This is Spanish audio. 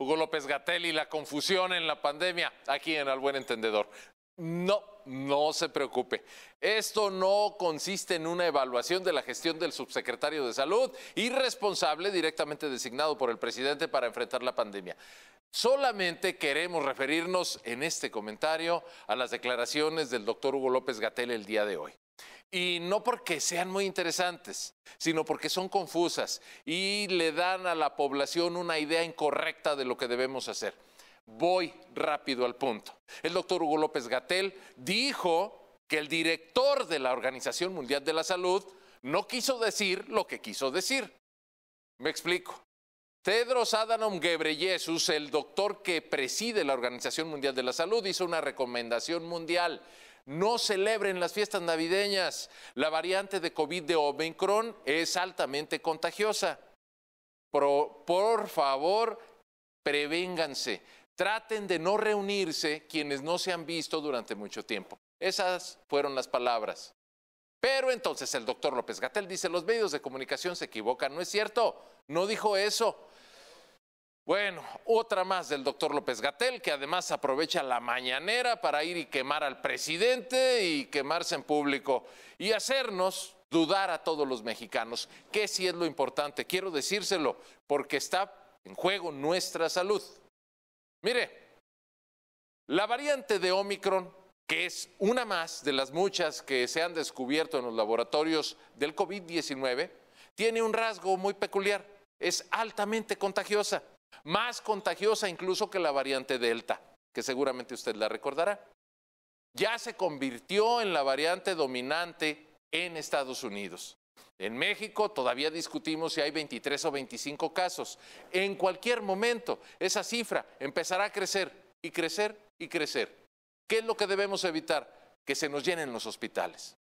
Hugo López Gatel y la confusión en la pandemia, aquí en Al Buen Entendedor. No, no se preocupe. Esto no consiste en una evaluación de la gestión del subsecretario de Salud irresponsable, responsable directamente designado por el presidente para enfrentar la pandemia. Solamente queremos referirnos en este comentario a las declaraciones del doctor Hugo López Gatel el día de hoy. Y no porque sean muy interesantes, sino porque son confusas y le dan a la población una idea incorrecta de lo que debemos hacer. Voy rápido al punto. El doctor Hugo López Gatel dijo que el director de la Organización Mundial de la Salud no quiso decir lo que quiso decir. Me explico. Tedros Adhanom Ghebreyesus, el doctor que preside la Organización Mundial de la Salud, hizo una recomendación mundial no celebren las fiestas navideñas. La variante de COVID de Omicron es altamente contagiosa. Por, favor, prevénganse. Traten de no reunirse quienes no se han visto durante mucho tiempo. Esas fueron las palabras. Pero entonces el doctor López Gatel dice, los medios de comunicación se equivocan. No es cierto, no dijo eso. Bueno, otra más del doctor López Gatel, que además aprovecha la mañanera para ir y quemar al presidente y quemarse en público y hacernos dudar a todos los mexicanos, que sí es lo importante. Quiero decírselo, porque está en juego nuestra salud. Mire, la variante de Omicron, que es una más de las muchas que se han descubierto en los laboratorios del COVID-19, tiene un rasgo muy peculiar. Es altamente contagiosa más contagiosa incluso que la variante Delta, que seguramente usted la recordará. Ya se convirtió en la variante dominante en Estados Unidos. En México todavía discutimos si hay 23 o 25 casos. En cualquier momento esa cifra empezará a crecer y crecer y crecer. ¿Qué es lo que debemos evitar? Que se nos llenen los hospitales.